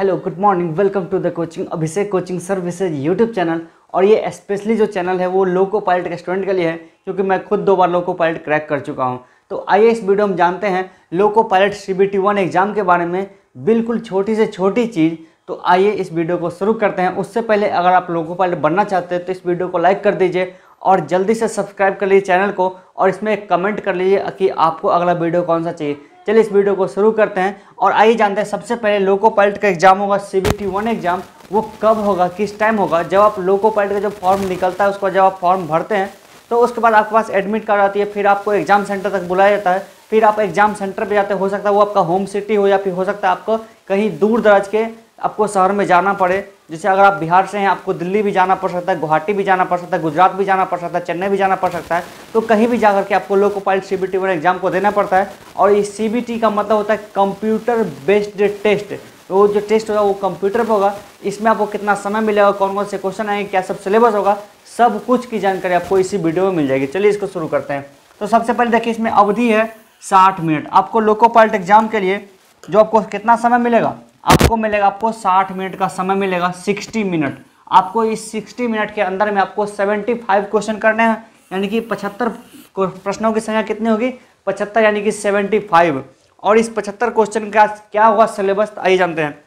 hello good morning welcome to the coaching Abhishek coaching services YouTube channel और ये specially जो channel है वो लोको पायलट के स्टूडेंट के लिए है क्योंकि मैं खुद दो बार लोको पायलट क्रैक कर चुका हूँ तो आइए इस वीडियो में जानते हैं loco pilot C B T one exam के बारे में बिल्कुल छोटी से छोटी चीज़ तो आइए इस वीडियो को शुरू करते हैं उससे पहले अगर आप लोको पायलट बनना चाहते हैं तो इस वीडियो को लाइक कर दीजिए और जल्दी से सब्सक्राइब कर लीजिए चैनल को और इसमें कमेंट कर लीजिए कि आपको अगला वीडियो कौन सा चाहिए चलिए इस वीडियो को शुरू करते हैं और आइए जानते हैं सबसे पहले लोको पायलट का एग्जाम होगा C B T one exam वो कब होगा किस टाइम होगा जब आप लोको पायलट का जो फॉर्म निकलता है उसको जब आप फॉर्म भरते हैं तो उसके बाद आपके पास एडमिट कार्ड आती है फिर आपको एग्जाम सेंटर तक बुलाया जाता है फिर आप एग्जाम सेंटर पर जाते हो सकता है वो आपका होम सिटी हो या फिर हो सकता है आपको कहीं दूर दराज के आपको शहर में जाना पड़े जैसे अगर आप बिहार से हैं आपको दिल्ली भी जाना पड़ सकता है गुवाहाटी भी जाना पड़ सकता है गुजरात भी जाना पड़ सकता है चेन्नई भी जाना पड़ सकता है तो कहीं भी जा करके आपको loco pilot C B T वाले एग्जाम को देना पड़ता है और इस सी बी टी का मतलब होता है कंप्यूटर बेस्ड टेस्ट तो जो टेस्ट होगा वो कंप्यूटर पर होगा इसमें आपको कितना समय मिलेगा कौन कौन से क्वेश्चन आएंगे क्या सब सिलेबस होगा सब कुछ की जानकारी आपको इसी वीडियो में मिल जाएगी चलिए इसको शुरू करते हैं तो सबसे पहले देखिए इसमें अवधि है साठ मिनट आपको लोको पायलट एग्जाम के लिए जो आपको कितना समय मिलेगा आपको मिलेगा आपको 60 मिनट का समय मिलेगा 60 मिनट आपको इस 60 मिनट के अंदर में आपको 75 क्वेश्चन करने हैं यानी कि 75 प्रश्नों की संख्या कितनी होगी 75 यानी कि 75 और इस 75 क्वेश्चन का क्या होगा सिलेबस आइए जानते हैं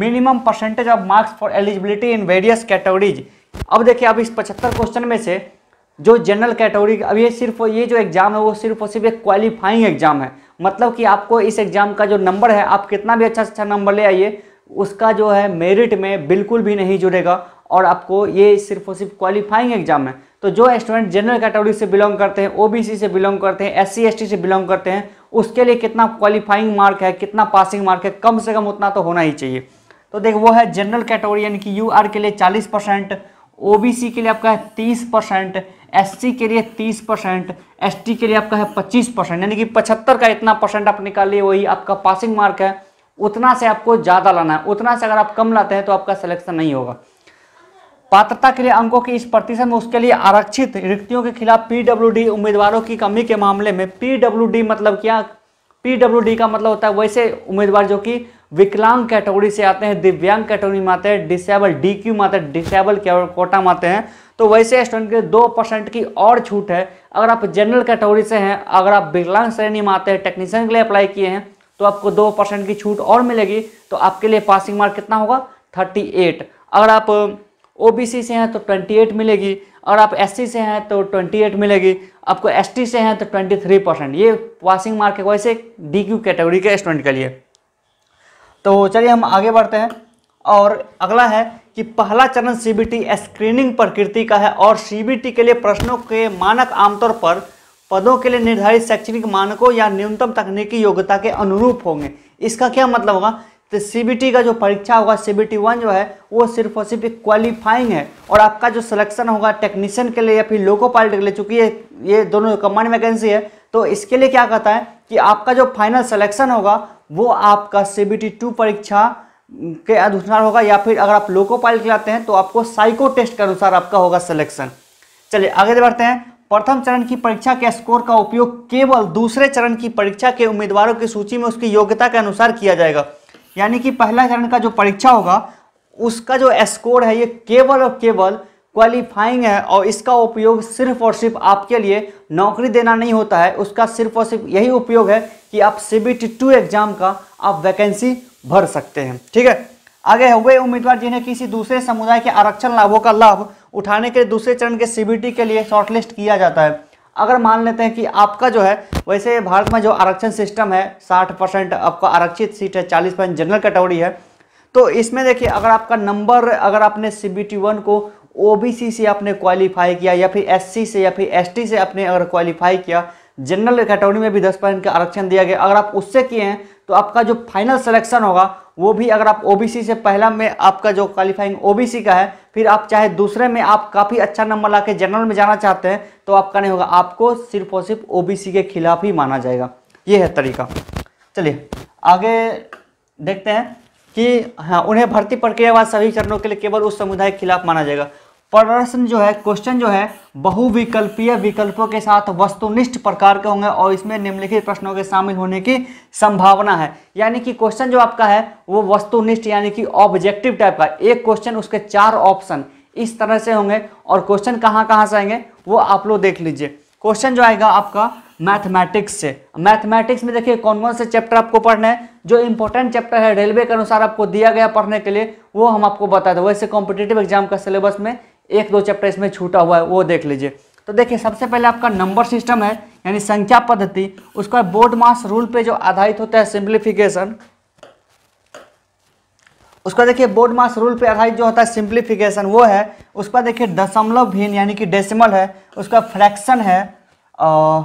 minimum percentage of marks for eligibility in various categories अब देखिए अब इस पचहत्तर क्वेश्चन में से जो जनरल कैटेगरी अब ये सिर्फ ये जो एग्ज़ाम है वो सिर्फ और सिर्फ एक क्वालिफाइंग एग्जाम है मतलब कि आपको इस एग्ज़ाम का जो नंबर है आप कितना भी अच्छा अच्छा नंबर ले आइए उसका जो है मेरिट में बिल्कुल भी नहीं जुड़ेगा और आपको ये सिर्फ और सिर्फ क्वालिफाइंग एग्जाम है तो जो स्टूडेंट जनरल कैटेगरी से बिलोंग करते हैं ओबीसी से बिलोंग करते हैं एससी एसटी से बिलोंग करते हैं उसके लिए कितना क्वालिफाइंग मार्क है कितना पासिंग मार्क है कम से कम उतना तो होना ही चाहिए तो देख वो है जनरल कैटेगरी यानी कि यू के लिए चालीस परसेंट के लिए आपका है तीस परसेंट एससी के लिए 30 परसेंट एस के लिए आपका है 25 परसेंट यानी कि 75 का इतना परसेंट आप निकालिए वही आपका पासिंग मार्क है उतना से आपको ज़्यादा लाना है उतना से अगर आप कम लाते हैं तो आपका सिलेक्शन नहीं होगा पात्रता के लिए अंकों की इस प्रतिशत में उसके लिए आरक्षित रिक्तियों के खिलाफ पी उम्मीदवारों की कमी के मामले में पी मतलब क्या पी का मतलब होता है वैसे उम्मीदवार जो कि विकलांग कैटेगरी से आते हैं दिव्यांग कैटेगरी में आते हैं डिसेबल डी क्यू में आते हैं डिसेबल कोटा में आते हैं तो वैसे स्टूडेंट के लिए दो परसेंट की और छूट है अगर आप जनरल कैटेगरी से हैं अगर आप विकलांग श्रेणी में आते हैं टेक्नीशियन के लिए अप्लाई किए हैं तो आपको दो परसेंट की छूट और मिलेगी तो आपके लिए पासिंग मार्क कितना होगा थर्टी एट अगर आप ओबीसी से हैं तो ट्वेंटी एट मिलेगी अगर आप एससी से हैं तो ट्वेंटी एट मिलेगी आपको एसटी से हैं तो ट्वेंटी थ्री परसेंट ये पासिंग मार्क है वैसे डी क्यू कैटेगरी के स्टूडेंट के लिए तो चलिए हम आगे बढ़ते हैं और अगला है कि पहला चरण सीबीटी स्क्रीनिंग प्रकृति का है और सीबीटी के लिए प्रश्नों के मानक आमतौर पर पदों के लिए निर्धारित शैक्षणिक मानकों या न्यूनतम तकनीकी योग्यता के अनुरूप होंगे इसका क्या मतलब होगा तो सी का जो परीक्षा होगा सीबीटी वन जो है वो सिर्फ और सिर्फ एक क्वालिफाइंग है और आपका जो सिलेक्शन होगा टेक्नीशियन के लिए या फिर लोको पायलट के लिए चूंकि ये ये दोनों कमांड वैकेंसी है तो इसके लिए क्या कहता है कि आपका जो फाइनल सिलेक्शन होगा वो आपका सी टू परीक्षा के अनुसार होगा या फिर अगर आप लोको पायलट खिलाते हैं तो आपको साइको टेस्ट के अनुसार आपका होगा सिलेक्शन चलिए आगे बढ़ते हैं प्रथम चरण की परीक्षा के स्कोर का उपयोग केवल दूसरे चरण की परीक्षा के उम्मीदवारों की सूची में उसकी योग्यता के अनुसार किया जाएगा यानी कि पहला चरण का जो परीक्षा होगा उसका जो स्कोर है ये केवल और केवल क्वालिफाइंग है और इसका उपयोग सिर्फ और सिर्फ आपके लिए नौकरी देना नहीं होता है उसका सिर्फ और सिर्फ यही उपयोग है कि आप C B T two exam का आप वैकेंसी भर सकते हैं ठीक है आगे वे उम्मीदवार जिन्हें किसी दूसरे समुदाय के आरक्षण लाभों का लाभ उठाने के दूसरे चरण के सीबीटी के लिए शॉर्टलिस्ट किया जाता है अगर मान लेते हैं कि आपका जो है वैसे भारत में जो आरक्षण सिस्टम है 60 परसेंट आपका आरक्षित सीट है 40 परसेंट जनरल कैटेगरी है तो इसमें देखिए अगर आपका नंबर अगर आपने सी बी टी वन को ओ बी सी से आपने क्वालिफाई किया या फिर एस सी से या फिर एस टी से आपने अगर क्वालिफाई किया जनरल कैटेगरी में भी दस परसेंट का आरक्षण दिया गया अगर आप उससे किए हैं तो आपका जो फाइनल सिलेक्शन होगा वो भी अगर आप ओबीसी से पहला में आपका जो क्वालिफाइंग ओबीसी का है फिर आप चाहे दूसरे में आप काफ़ी अच्छा नंबर ला के जनरल में जाना चाहते हैं तो आपका नहीं होगा आपको सिर्फ और सिर्फ ओबीसी के खिलाफ ही माना जाएगा ये है तरीका चलिए आगे देखते हैं कि हाँ उन्हें भर्ती प्रक्रिया बाद सभी चरणों के लिए केवल उस समुदाय के खिलाफ माना जाएगा प्रश्न जो है क्वेश्चन जो है बहुविकल्पीय विकल्पों के साथ वस्तुनिष्ठ प्रकार के होंगे और इसमें निम्नलिखित प्रश्नों के शामिल होने की संभावना है यानी कि क्वेश्चन जो आपका है वो वस्तुनिष्ठ यानी कि ऑब्जेक्टिव टाइप का एक क्वेश्चन उसके चार ऑप्शन इस तरह से होंगे और क्वेश्चन कहाँ कहाँ से आएंगे वो आप लोग देख लीजिए क्वेश्चन जो आएगा आपका मैथमेटिक्स से मैथमेटिक्स में देखिए कौन कौन से चैप्टर आपको पढ़ना है जो इंपॉर्टेंट चैप्टर है रेलवे के अनुसार आपको दिया गया पढ़ने के लिए वो हम आपको बता दें वैसे कॉम्पिटेटिव एग्जाम का सिलेबस में एक दो चैप्टर इसमें छूटा हुआ है वो देख लीजिए तो देखिए सबसे पहले आपका नंबर सिस्टम है यानी संख्या पद्धति उसका बोर्ड मास रूल पे जो आधारित होता है सिंप्लीफिकेशन उसका देखिए बोर्ड मास रूल पे आधारित जो होता है सिंप्लीफिकेशन वो है उसका देखिए दशमलव भिन्न यानी कि डेसिमल है उसका फ्रैक्शन है आ,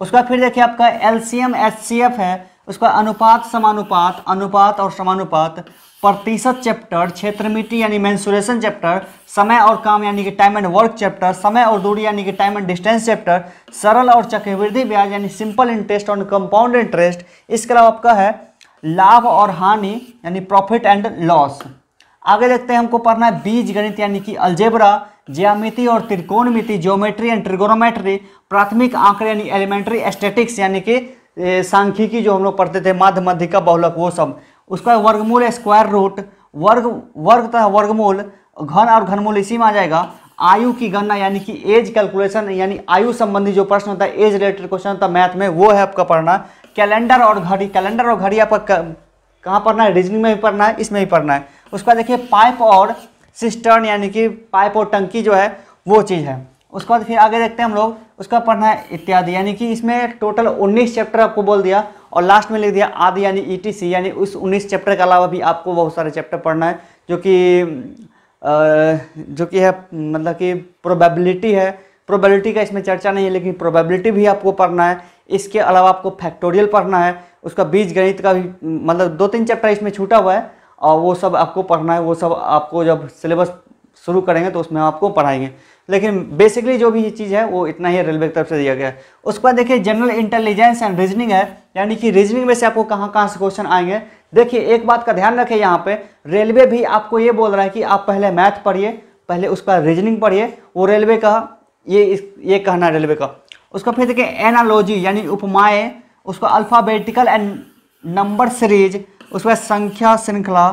उसका फिर देखिए आपका एलसीएम एचसीएफ सी एफ है उसके बाद अनुपात समानुपात अनुपात और समानुपात प्रतिशत चैप्टर क्षेत्रमिति यानी मैंसुरेशन चैप्टर समय और काम यानी कि टाइम एंड वर्क चैप्टर समय और दूरी यानी कि टाइम एंड डिस्टेंस चैप्टर सरल और चक्रवृद्धि ब्याज यानी सिंपल इंटरेस्ट और कंपाउंड इंटरेस्ट इसके अलावा आपका है लाभ और हानि यानी प्रॉफिट एंड लॉस आगे देखते हैं हमको पढ़ना है बीज गणित यानी कि अल्जेबरा ज्यामिति और त्रिकोणमिति ज्योमेट्री एंड ट्रिगोनोमेट्री प्राथमिक आंकड़े यानी एलिमेंट्री एस्टेटिक्स यानी कि सांख्यिकी जो हम लोग पढ़ते थे माध्य मध्यिका बहुलक वो सब उसका वर्गमूल स्क्वायर रूट वर्ग वर्ग तथा वर्गमूल घन और घनमूल इसी में आ जाएगा आयु की गणना यानी कि एज कैलकुलेशन यानी आयु संबंधी जो प्रश्न होता है एज रिलेटेड क्वेश्चन होता है मैथ में वो है आपका पढ़ना कैलेंडर और घड़ी कैलेंडर और घड़ी आपका कहाँ पढ़ना है रीजनिंग में भी पढ़ना है इसमें भी पढ़ना है उसके बाद देखिए पाइप और सिस्टर्न यानी कि पाइप और टंकी जो है वो चीज़ है उसके बाद फिर आगे देखते हैं हम लोग उसका पढ़ना है इत्यादि यानी कि इसमें टोटल 19 चैप्टर आपको बोल दिया और लास्ट में लिख दिया आदि यानी ईटीसी e यानी उस 19 चैप्टर के अलावा भी आपको बहुत सारे चैप्टर पढ़ना है जो कि जो कि है मतलब कि प्रोबेबिलिटी है प्रोबेबिलिटी का इसमें चर्चा नहीं है लेकिन प्रोबेबिलिटी भी आपको पढ़ना है इसके अलावा आपको फैक्टोरियल पढ़ना है उसका बीज गणित का भी मतलब दो तीन चैप्टर इसमें छूटा हुआ है और वो सब आपको पढ़ना है वो सब आपको जब सिलेबस शुरू करेंगे तो उसमें आपको पढ़ाएंगे लेकिन बेसिकली जो भी ये चीज़ है वो इतना ही रेलवे की तरफ से दिया गया है उसके बाद देखिए जनरल इंटेलिजेंस एंड रीजनिंग है यानी कि रीजनिंग में से आपको कहाँ कहाँ से क्वेश्चन आएंगे देखिए एक बात का ध्यान रखें यहाँ पे रेलवे भी आपको ये बोल रहा है कि आप पहले मैथ पढ़िए पहले उसका रीजनिंग पढ़िए वो रेलवे का ये ये कहना है रेलवे का उसका फिर देखिए एनालॉजी यानी उपमाएँ उसको अल्फ़ाबेटिकल एंड नंबर सीरीज उसके बाद संख्या श्रृंखला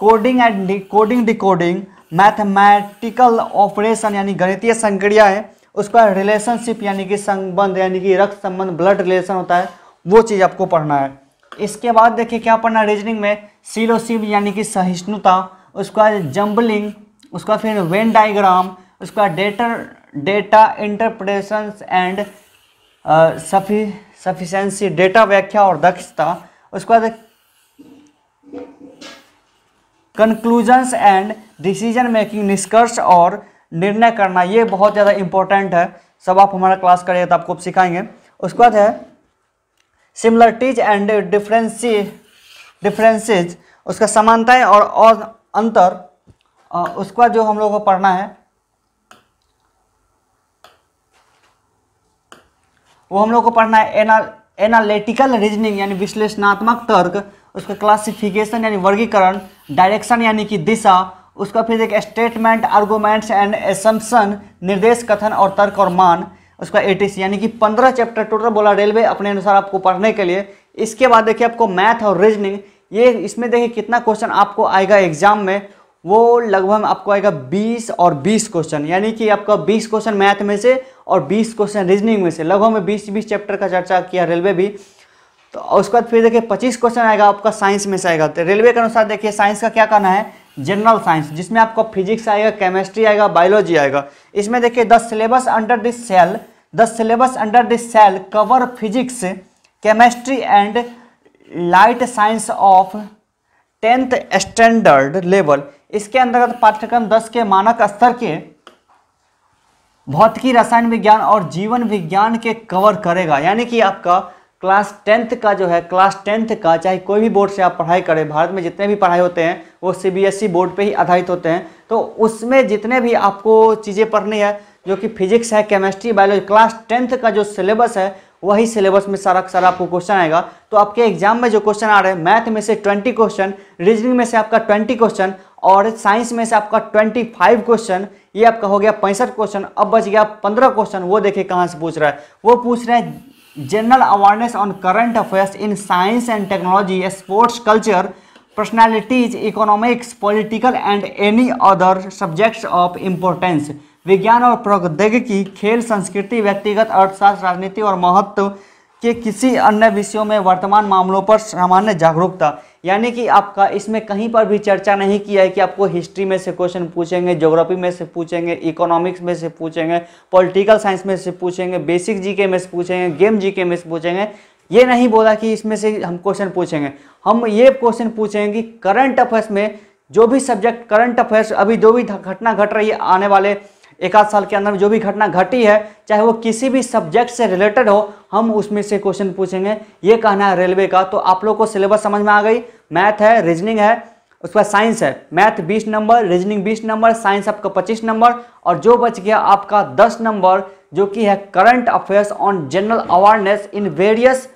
coding and coding decoding mathematical operation यानी गणितीय संक्रिया है उसका रिलेशनशिप यानी कि संबंध यानी कि रक्त संबंध ब्लड रिलेशन होता है वो चीज़ आपको पढ़ना है इसके बाद देखिए क्या पढ़ना है रीजनिंग में सीलोसिव यानी कि सहिष्णुता उसका जम्बलिंग उसका फिर वेन डाइग्राम उसका डेटर डेटा इंटरप्रेशन एंड सफी सफिशेंसी डेटा व्याख्या और दक्षता उसके बाद कंक्लूजन्स एंड डिसीजन मेकिंग निष्कर्ष और निर्णय करना ये बहुत ज़्यादा इंपॉर्टेंट है सब आप हमारा क्लास करेंगे तो आपको सिखाएंगे उसके बाद है सिमिलरिटीज एंड डिफ्रेंसी डिफरेंसेज उसका समानताएं और, और अंतर उसके बाद जो हम लोगों को पढ़ना है वो हम लोग को पढ़ना है एना एनालिटिकल रीजनिंग यानी विश्लेषणात्मक तर्क उसका क्लासिफिकेशन यानी वर्गीकरण डायरेक्शन यानी कि दिशा उसका फिर एक स्टेटमेंट आर्गूमेंट्स एंड एसम्सन निर्देश कथन और तर्क और मान उसका एटीसी यानी कि पंद्रह चैप्टर टोटल बोला रेलवे अपने अनुसार आपको पढ़ने के लिए इसके बाद देखिए आपको मैथ और रीजनिंग ये इसमें देखिए कितना क्वेश्चन आपको आएगा एग्जाम में वो लगभग आपको आएगा 20 और 20 क्वेश्चन यानी कि आपका 20 क्वेश्चन मैथ में से और 20 क्वेश्चन रीजनिंग में से लगभग में 20 20 चैप्टर का चर्चा किया रेलवे भी तो उसके बाद फिर देखिए पच्चीस क्वेश्चन आएगा आपका साइंस में से आएगा तो रेलवे के अनुसार देखिए साइंस का क्या करना है जनरल साइंस जिसमें आपको फिजिक्स आएगा केमिस्ट्री आएगा बायोलॉजी आएगा इसमें देखिए the syllabus under this cell the syllabus under this cell cover physics chemistry and life science of tenth standard level इसके अंतर्गत पाठ्यक्रम दस के मानक स्तर के भौतिकी रसायन विज्ञान और जीवन विज्ञान के कवर करेगा यानी कि आपका क्लास टेंथ का जो है क्लास टेंथ का चाहे कोई भी बोर्ड से आप पढ़ाई करें भारत में जितने भी पढ़ाई होते हैं वो सीबीएसई e बोर्ड पे ही आधारित होते हैं तो उसमें जितने भी आपको चीज़ें पढ़नी है जो कि फिजिक्स है केमिस्ट्री बायोलॉजी क्लास टेंथ का जो सिलेबस है वही सिलेबस में सारा सारा आपको क्वेश्चन आएगा तो आपके एग्जाम में जो क्वेश्चन आ रहे हैं मैथ में से ट्वेंटी क्वेश्चन रीजनिंग में से आपका ट्वेंटी क्वेश्चन और साइंस में से आपका ट्वेंटी फाइव क्वेश्चन ये आपका हो गया पैंसठ क्वेश्चन अब बच गया पंद्रह क्वेश्चन वो देखिए कहाँ से पूछ रहा है वो पूछ रहे हैं general awareness on current affairs in science and technology sports culture personalities economics political and any other subjects of importance विज्ञान और प्रौद्योगिकी खेल संस्कृति व्यक्तिगत अर्थशास्त्र राजनीति और महत्व कि किसी अन्य विषयों में वर्तमान मामलों पर सामान्य जागरूकता यानी कि आपका इसमें कहीं पर भी चर्चा नहीं किया है कि आपको हिस्ट्री में से क्वेश्चन पूछेंगे ज्योग्राफी में से पूछेंगे इकोनॉमिक्स में से पूछेंगे पॉलिटिकल साइंस में से पूछेंगे बेसिक जीके में से पूछेंगे गेम जीके में से पूछेंगे ये नहीं बोला कि इसमें से हम क्वेश्चन पूछेंगे हम ये क्वेश्चन पूछेंगे कि करंट अफेयर्स में जो भी सब्जेक्ट करंट अफेयर्स अभी जो भी घटना घट रही है आने वाले एक आध साल के अंदर जो भी घटना घटी है चाहे वो किसी भी सब्जेक्ट से रिलेटेड हो हम उसमें से क्वेश्चन पूछेंगे ये कहना है रेलवे का तो आप लोग को सिलेबस समझ में आ गई मैथ है रीजनिंग है उसके बाद साइंस है math 20 number reasoning 20 number science आपका 25 नंबर और जो बच गया आपका 10 नंबर जो कि है current affairs on general awareness in various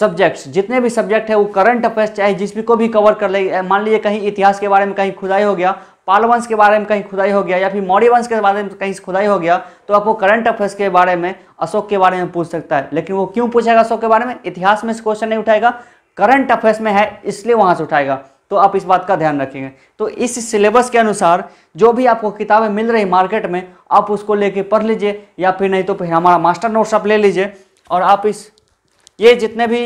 subjects जितने भी सब्जेक्ट है वो करंट अफेयर्स चाहे जिस भी को भी कवर कर ले मान लीजिए कहीं इतिहास के बारे में कहीं खुदाई हो गया पाल वंश के बारे में कहीं खुदाई हो गया या फिर मौर्य वंश के बारे में कहीं खुदाई हो गया तो आपको करंट अफेयर्स के बारे में अशोक के बारे में पूछ सकता है लेकिन वो क्यों पूछेगा अशोक के बारे में इतिहास में इस क्वेश्चन नहीं उठाएगा करंट अफेयर्स में है इसलिए वहाँ से उठाएगा तो आप इस बात का ध्यान रखेंगे तो इस सिलेबस के अनुसार जो भी आपको किताबें मिल रही मार्केट में आप उसको लेके पढ़ लीजिए या फिर नहीं तो फिर हमारा मास्टर नोट्स आप ले लीजिए और आप इस ये जितने भी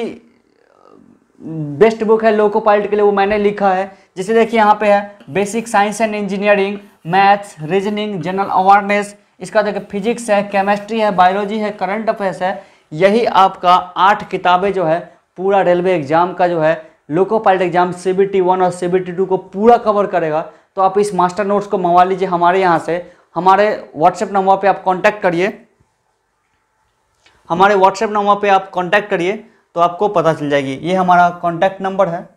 बेस्ट बुक है लोको पायलट के लिए वो मैंने लिखा है जैसे देखिए यहाँ पे है basic science and engineering maths reasoning general awareness इसका देखिए फिजिक्स है केमिस्ट्री है बायोलॉजी है करंट अफेयर्स है यही आपका आठ किताबें जो है पूरा रेलवे एग्जाम का जो है loco pilot exam C B T one और सी बी टी टू को पूरा कवर करेगा तो आप इस मास्टर नोट्स को मंगवा लीजिए हमारे यहाँ से हमारे व्हाट्सएप नंबर पे आप कांटेक्ट करिए हमारे व्हाट्सएप नंबर पे आप कांटेक्ट करिए तो आपको पता चल जाएगी ये हमारा कांटेक्ट नंबर है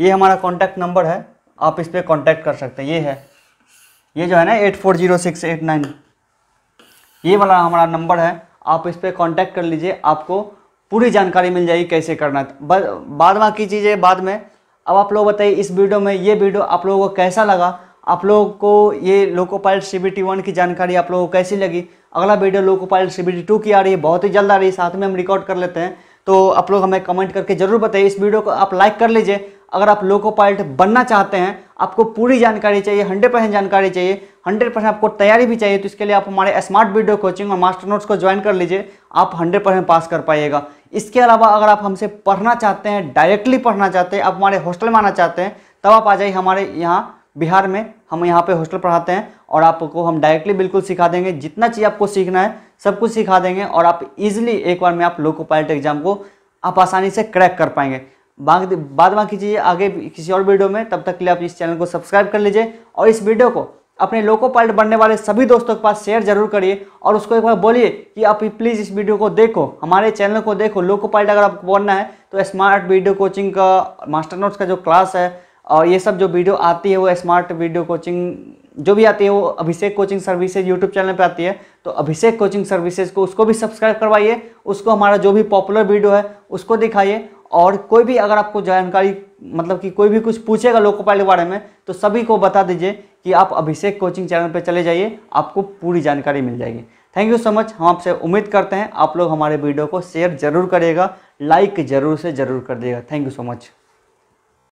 ये हमारा कॉन्टैक्ट नंबर है आप इस पर कॉन्टैक्ट कर सकते हैं ये है ये जो है ना eight four zero six eight nine ये वाला हमारा नंबर है आप इस पर कॉन्टैक्ट कर लीजिए आपको पूरी जानकारी मिल जाएगी कैसे करना बाद में की चीज़ें बाद में अब आप लोग बताइए इस वीडियो में ये वीडियो आप लोगों को कैसा लगा आप लोगों को ये loco pilot C B T one की जानकारी आप लोगों को कैसी लगी अगला video loco pilot C B T two की आ रही है बहुत ही जल्द आ रही है साथ में हम रिकॉर्ड कर लेते हैं तो आप लोग हमें कमेंट करके ज़रूर बताइए इस वीडियो को आप लाइक कर लीजिए अगर आप लोको पायलट बनना चाहते हैं आपको पूरी जानकारी चाहिए हंड्रेड परसेंट जानकारी चाहिए हंड्रेड परसेंट आपको तैयारी भी चाहिए तो इसके लिए आप हमारे स्मार्ट वीडियो कोचिंग और मास्टर नोट्स को ज्वाइन कर लीजिए आप हंड्रेड परसेंट पास कर पाइएगा इसके अलावा अगर आप हमसे पढ़ना चाहते हैं डायरेक्टली पढ़ना चाहते हैं आप हमारे हॉस्टल में आना चाहते हैं तब आप आ जाइए हमारे यहाँ बिहार में हम यहाँ पे हॉस्टल पढ़ाते हैं और आपको हम डायरेक्टली बिल्कुल सिखा देंगे जितना चीज़ आपको सीखना है सब कुछ सिखा देंगे और आप इजिली एक बार में आप लोको पायलट एग्जाम को आप आसानी से क्रैक कर पाएंगे बाद बाकी चीज़ें आगे किसी और वीडियो में तब तक के लिए आप इस चैनल को सब्सक्राइब कर लीजिए और इस वीडियो को अपने लोको पायलट बनने वाले सभी दोस्तों के पास शेयर जरूर करिए और उसको एक बार बोलिए कि आप प्लीज़ इस वीडियो को देखो हमारे चैनल को देखो लोको पायलट अगर आपको बनना है तो स्मार्ट वीडियो कोचिंग का मास्टर नोट्स का जो क्लास है और ये सब जो वीडियो आती है वो स्मार्ट वीडियो कोचिंग जो भी आती है वो Abhishek coaching services YouTube channel पे आती है तो अभिषेक कोचिंग सर्विसेज को उसको भी सब्सक्राइब करवाइए उसको हमारा जो भी पॉपुलर वीडियो है उसको दिखाइए और कोई भी अगर आपको जानकारी मतलब कि कोई भी कुछ पूछेगा लोकोपाल के बारे में तो सभी को बता दीजिए कि आप अभिषेक कोचिंग चैनल पर चले जाइए आपको पूरी जानकारी मिल जाएगी थैंक यू सो मच हम आपसे उम्मीद करते हैं आप लोग हमारे वीडियो को शेयर जरूर करिएगा लाइक जरूर से जरूर कर दिएगा थैंक यू सो मच